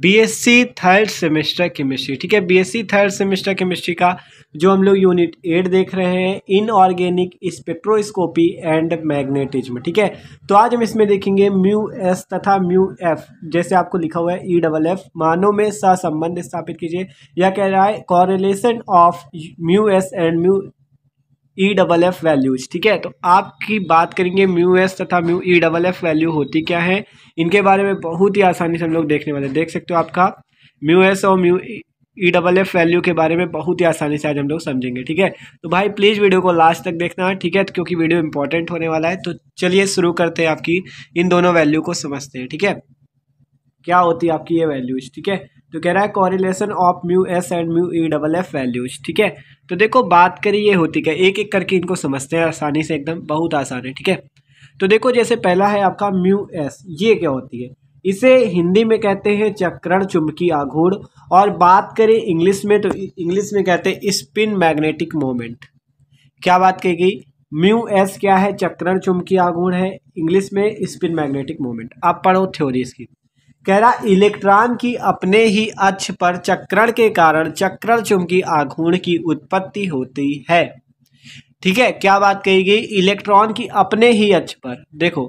BSc third semester chemistry ठीक है BSc third semester chemistry का जो हम लोग यूनिट एट देख रहे हैं इनऑर्गेनिक स्पेक्ट्रोस्कोपी एंड मैग्नेटिज्म ठीक है तो आज हम इसमें देखेंगे म्यू एस तथा म्यू एफ जैसे आपको लिखा हुआ है ई डबल एफ मानों में संबंध स्थापित कीजिए या कह रहा है correlation of mu S and mu E double F values ठीक है तो आपकी बात करेंगे म्यू एस तथा mu E double F value होती क्या है इनके बारे में बहुत ही आसानी से हम लोग देखने वाले देख सकते हो आपका म्यू एस और mu E double F value के बारे में बहुत ही आसानी से आज हम लोग समझेंगे ठीक है तो भाई प्लीज़ वीडियो को लास्ट तक देखना ठीक है क्योंकि वीडियो इंपॉर्टेंट होने वाला है तो चलिए शुरू करते हैं आपकी इन दोनों वैल्यू को समझते हैं ठीक है क्या होती है आपकी ये वैल्यूज ठीक है तो कह रहा है correlation of mu S and mu E double F values ठीक है तो देखो बात करी ये होती क्या एक एक करके इनको समझते हैं आसानी से एकदम बहुत आसान है ठीक है तो देखो जैसे पहला है आपका म्यू एस ये क्या होती है इसे हिंदी में कहते हैं चक्रण चुंबकीय आघूर्ण और बात करें इंग्लिश में तो इंग्लिश में कहते हैं स्पिन मैग्नेटिक मोमेंट क्या बात कही गई म्यू एस क्या है चक्रण चुंबकीय आघूर्ण है इंग्लिश में स्पिन मैग्नेटिक मोमेंट आप पढ़ो थ्योरी इसकी कह रहा इलेक्ट्रॉन की अपने ही अक्ष पर चक्रण के कारण चक्रण चुंबकीय आघूर्ण की उत्पत्ति होती है ठीक है क्या बात कही गई इलेक्ट्रॉन की अपने ही अक्ष पर देखो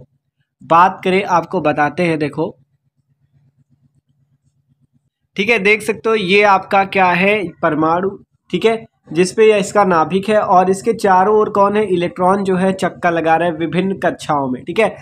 बात करें आपको बताते हैं देखो ठीक है देख सकते हो ये आपका क्या है परमाणु ठीक है जिसपे यह इसका नाभिक है और इसके चारों ओर कौन है इलेक्ट्रॉन जो है चक्का लगा रहे हैं विभिन्न कक्षाओं में ठीक है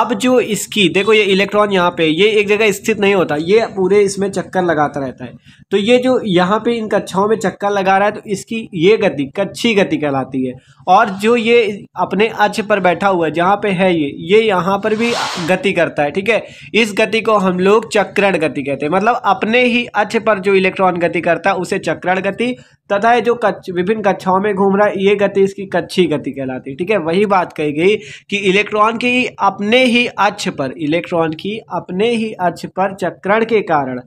अब जो इसकी देखो ये इलेक्ट्रॉन यहाँ पे ये एक जगह स्थित नहीं होता ये पूरे इसमें चक्कर लगाता रहता है तो ये जो यहाँ पे इन कक्षाओं में चक्कर लगा रहा है तो इसकी ये गति कच्छी गति कहलाती है और जो ये अपने अच्छ पर बैठा हुआ है जहाँ पे है ये ये यहाँ पर भी गति करता है ठीक है इस गति को हम लोग चक्रण गति कहते हैं मतलब अपने ही अच्छ पर जो इलेक्ट्रॉन गति करता है उसे चक्रण गति तथा ये जो कच्छ विभिन्न कक्षाओं में घूम रहा है ये गति इसकी कच्छी गति कहलाती है ठीक है वही बात कही गई कि इलेक्ट्रॉन की अपने ही अक्ष पर इलेक्ट्रॉन की अपने ही अक्ष पर चक्रण के कारण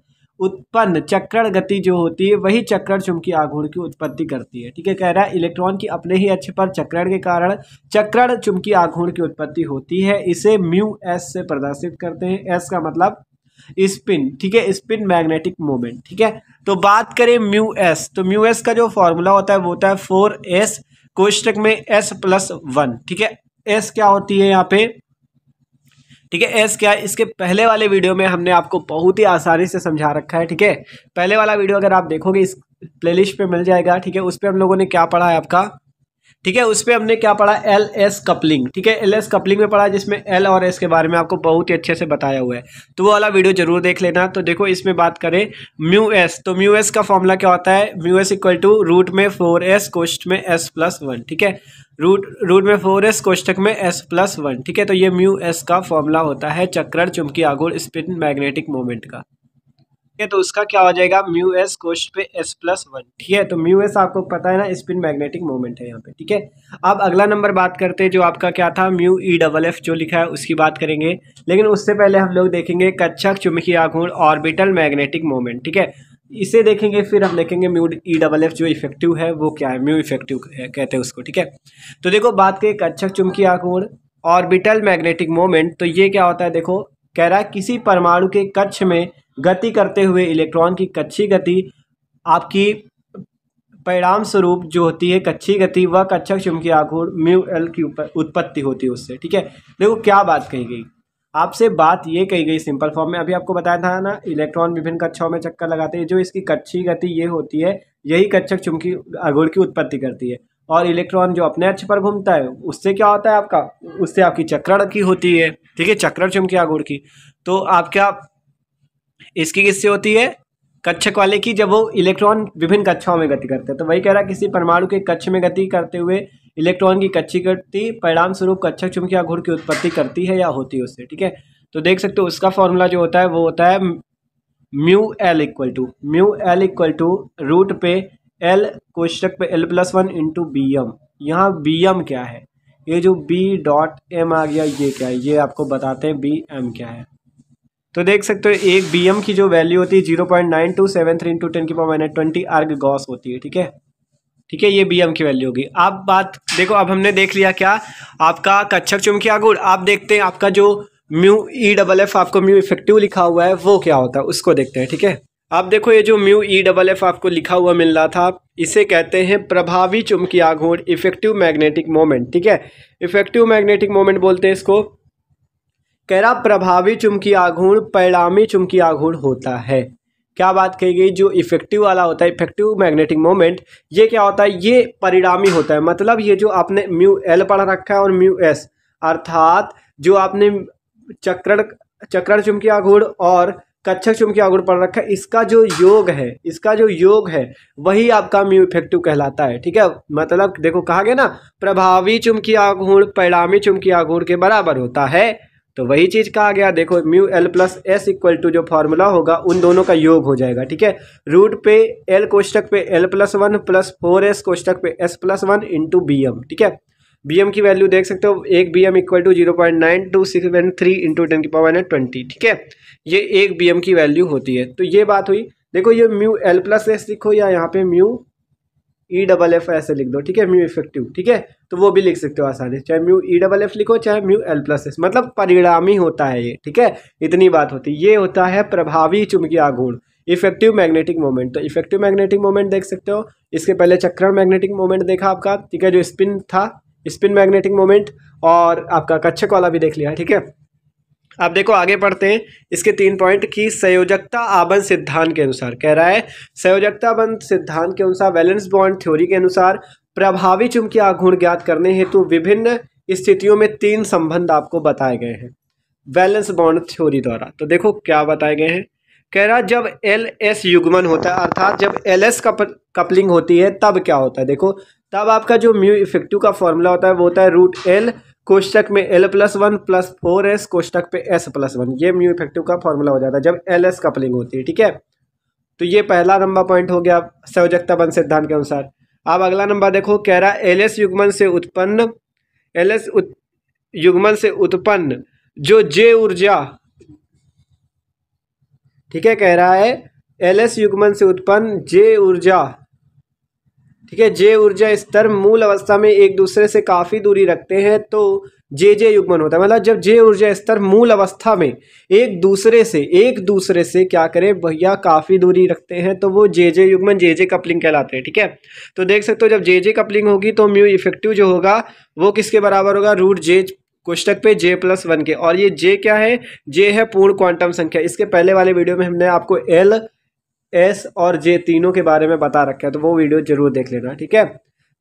उत्पन्न चक्रण गति जो होती है वही चक्रण चुंबकीय आघूर्ण की उत्पत्ति करती है ठीक है कह रहा है इलेक्ट्रॉन की अपने ही अक्ष पर चक्रण के कारण चक्रण चुंबकीय आघूर्ण की उत्पत्ति होती है इसे म्यू एस से प्रदर्शित करते हैं एस का मतलब स्पिन ठीक है स्पिन मैग्नेटिक मोमेंट ठीक है तो बात करें म्यू एस तो म्यू एस का जो फॉर्मूला होता है वो होता है फोर एस कोष्टक में एस प्लस वन ठीक है एस क्या होती है यहाँ पे ठीक है एस क्या है इसके पहले वाले वीडियो में हमने आपको बहुत ही आसानी से समझा रखा है ठीक है पहले वाला वीडियो अगर आप देखोगे इस प्लेलिस्ट पे मिल जाएगा ठीक है उस पर हम लोगों ने क्या पढ़ा है आपका ठीक है उस पर हमने क्या पढ़ा एल एस कपलिंग ठीक है एल एस कपलिंग में पढ़ा जिसमें एल और एस के बारे में आपको बहुत ही अच्छे से बताया हुआ है तो वो वाला वीडियो जरूर देख लेना तो देखो इसमें बात करें म्यू एस तो म्यू एस का फॉर्मूला क्या होता है mu S equal to root में फोर एस कोष्ट में एस प्लस वन ठीक है रूट रूट में फोर एस कोष्टक में एस प्लस वन ठीक है तो ये म्यू एस का फॉर्मूला होता है चक्र चुमकी आगुड़ स्पिन मैग्नेटिक मोमेंट का है तो उसका क्या हो जाएगा म्यू एस कोश पे एस प्लस वन ठीक है तो म्यू एस आपको पता है ना स्पिन मैग्नेटिक मोमेंट है यहाँ पे ठीक है अब अगला नंबर बात करते हैं जो आपका क्या था म्यू ई डबल एफ जो लिखा है उसकी बात करेंगे लेकिन उससे पहले हम लोग देखेंगे कच्छक चुमकी आघूर्ण ऑर्बिटल मैग्नेटिक मोमेंट ठीक है इसे देखेंगे फिर हम देखेंगे म्यू ई डबल एफ जो इफेक्टिव है वो क्या है म्यू इफेक्टिव कहते हैं उसको ठीक है तो देखो बात करें कच्छक चुमकी आघूर्ण ऑर्बिटल मैग्नेटिक मोमेंट तो ये क्या होता है देखो कह रहा है किसी परमाणु के कक्ष में गति करते हुए इलेक्ट्रॉन की कच्ची गति आपकी परिणाम स्वरूप जो होती है कच्ची गति वह कच्छक चुंबकीय आघूर्ण म्यू एल की उत्पत्ति होती है उससे ठीक है देखो क्या बात कही गई आपसे बात ये कही गई सिंपल फॉर्म में अभी आपको बताया था ना इलेक्ट्रॉन विभिन्न कक्षाओं में चक्कर लगाते हैं जो इसकी कच्ची गति ये होती है यही कच्छक चुमकी आघूर्ण की उत्पत्ति करती है और इलेक्ट्रॉन जो अपने अक्ष पर घूमता है उससे क्या होता है आपका उससे आपकी चक्रण की होती है ठीक है चक्रण चुंबकीय आघूर्ण की तो आप क्या इसकी किससे होती है कक्षक वाले की जब वो इलेक्ट्रॉन विभिन्न कक्षाओं में गति करते हैं तो वही कह रहा है किसी परमाणु के कक्ष में गति करते हुए इलेक्ट्रॉन की कच्ची गति परिणाम स्वरूप कक्षक चुमकिया आघूर की उत्पत्ति करती है या होती है उससे ठीक है तो देख सकते हो उसका फॉर्मूला जो होता है वो होता है mu L equal to mu L equal to root पे एल कोष्टक पे L plus one into B M यहाँ बी एम क्या है ये जो बी डॉट एम आ गया ये क्या है ये आपको बताते हैं बी एम क्या है तो देख सकते हो एक बी की जो वैल्यू होती है zero point nine two seven three into ten की power minus twenty erg gauss होती है ठीक है ठीक है ये बी की वैल्यू होगी आप बात देखो अब हमने देख लिया क्या आपका कच्छक चुमकी आगुड़ आप देखते हैं आपका जो म्यू ई डबल एफ आपको म्यू इफेक्टिव लिखा हुआ है वो क्या होता है उसको देखते हैं ठीक है आप देखो ये जो म्यू ई डबल एफ आपको लिखा हुआ मिल रहा था इसे कहते हैं प्रभावी चुमकी आघूर्ण इफेक्टिव मैग्नेटिक मोमेंट ठीक है इफेक्टिव मैग्नेटिक मोमेंट बोलते हैं इसको कैरा प्रभावी चुमकी आघूर्ण परिणामी चुमकी आघूर्ण होता है क्या बात कही गई जो इफेक्टिव वाला होता है इफेक्टिव मैग्नेटिक मोमेंट ये क्या होता है ये परिणामी होता है मतलब ये जो आपने म्यू एल पढ़ रखा है और म्यू एस अर्थात जो आपने चक्रण चक्रण चुमकी आघूर्ण और कच्छक चुमकी आघूर्ण पढ़ रखा है इसका जो योग है इसका जो योग है वही आपका म्यू इफेक्टिव कहलाता है ठीक है मतलब देखो कहा गया ना प्रभावी चुमकी आघूर्ण परिणामी चुमकी आघूर्ण के बराबर होता है तो वही चीज़ कहा गया देखो mu L plus S equal to जो फार्मूला होगा उन दोनों का योग हो जाएगा ठीक है रूट पे एल कोष्टक पे L plus one plus four S कोष्टक पे S plus one into B M ठीक है बी एम की वैल्यू देख सकते हो एक B M equal to zero point nine two six one three into ten की पावर ट्वेंटी ठीक है ये एक बी एम की वैल्यू होती है तो ये बात हुई देखो ये म्यू एल प्लस एस लिखो या यहाँ पे म्यू ई डबल एफ ऐसे लिख दो ठीक है म्यू इफेक्टिव ठीक है तो वो भी लिख सकते हो आसानी चाहे म्यू ई डबल एफ लिखो चाहे म्यू एल प्लस एस मतलब परिणामी होता है ये ठीक है इतनी बात होती है ये होता है प्रभावी चुंबकीय आघूर्ण इफेक्टिव मैग्नेटिक मोमेंट तो इफेक्टिव मैग्नेटिक मोमेंट देख सकते हो इसके पहले चक्रण मैग्नेटिक मोमेंट देखा आपका ठीक है जो स्पिन था स्पिन मैग्नेटिक मोमेंट और आपका कच्छक वाला भी देख लिया ठीक है अब देखो आगे पढ़ते हैं इसके तीन पॉइंट की संयोजकता आबंध सिद्धांत के अनुसार कह रहा है संयोजकता आबंध सिद्धांत के अनुसार बैलेंस बॉन्ड थ्योरी के अनुसार प्रभावी चुंबकीय आघूर्ण ज्ञात करने हेतु विभिन्न स्थितियों में तीन संबंध आपको बताए गए हैं वैलेंस बॉन्ड थ्योरी द्वारा तो देखो क्या बताए गए हैं कह रहा जब एल एस युग्मन होता है अर्थात जब एल एस कप, कपलिंग होती है तब क्या होता है देखो तब आपका जो म्यू इफेक्टिव का फॉर्मूला होता है वो होता है रूट एल कोष्टक में L plus one plus four S कोष्टक पे एस प्लस वन ये म्यू इफेक्टिव का फॉर्मूला हो जाता है जब एल एस कपलिंग होती है ठीक है तो ये पहला नंबर पॉइंट हो गया संयोजकता बन सिद्धांत के अनुसार अब अगला नंबर देखो कह रहा है एल एस युग्मन से उत्पन्न एल एस उत, युग्मन से उत्पन्न जो जे ऊर्जा ठीक है कह रहा है एल एस युग्मन से उत्पन्न जे ऊर्जा ठीक है जे ऊर्जा स्तर मूल अवस्था में एक दूसरे से काफ़ी दूरी रखते हैं तो जे जे युग्मन होता है मतलब जब जे ऊर्जा स्तर मूल अवस्था में एक दूसरे से एक दूसरे से क्या करें भैया काफ़ी दूरी रखते हैं तो वो जे जे युग्मन जे जे कपलिंग कहलाते हैं ठीक है तो देख सकते हो जब जे जे कपलिंग होगी तो म्यू इफेक्टिव जो होगा वो किसके बराबर होगा रूट जे कोष्टक पे जे प्लस वन के और ये जे क्या है जे है पूर्ण क्वांटम संख्या इसके पहले वाले वीडियो में हमने आपको एल एस और जे तीनों के बारे में बता रखा है तो वो वीडियो जरूर देख लेना ठीक है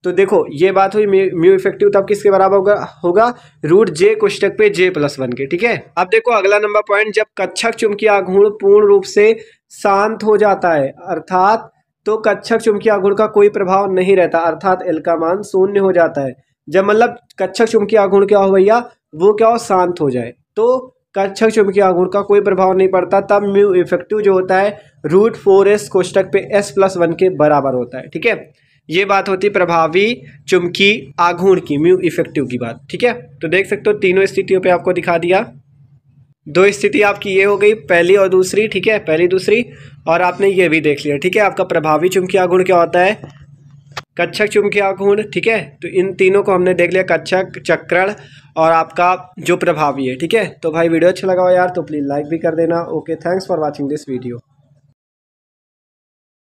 तो देखो ये बात हुई म्यू इफेक्टिव तब किसके बराबर होगा होगा रूट जे कुष्टक पे जे प्लस वन के ठीक है अब देखो अगला नंबर पॉइंट जब कच्छक चुमकी आघूर्ण पूर्ण रूप से शांत हो जाता है अर्थात तो कच्छक चुमकी आघूर्ण का कोई प्रभाव नहीं रहता अर्थात एल का मान शून्य हो जाता है जब मतलब कच्छक चुमकी आघूर्ण क्या हो भैया वो क्या हो शांत हो जाए तो कक्षक चुंबकीय आघूर्ण का कोई प्रभाव नहीं पड़ता तब म्यू इफेक्टिव जो होता है रूट फोर एस कोष्टक पे एस प्लस वन के बराबर होता है ठीक है ये बात होती प्रभावी चुमकी आघूर्ण की म्यू इफेक्टिव की बात ठीक है तो देख सकते हो तीनों स्थितियों पे आपको दिखा दिया दो स्थिति आपकी ये हो गई पहली और दूसरी ठीक है पहली दूसरी और आपने ये भी देख लिया ठीक है आपका प्रभावी चुमकी आघूर्ण क्या होता है कच्छक चुंबकीय आघूर्ण ठीक है तो इन तीनों को हमने देख लिया कच्छक चक्रण और आपका जो प्रभावी है ठीक है तो भाई वीडियो अच्छा लगा हो यार तो प्लीज़ लाइक भी कर देना okay thanks for watching this video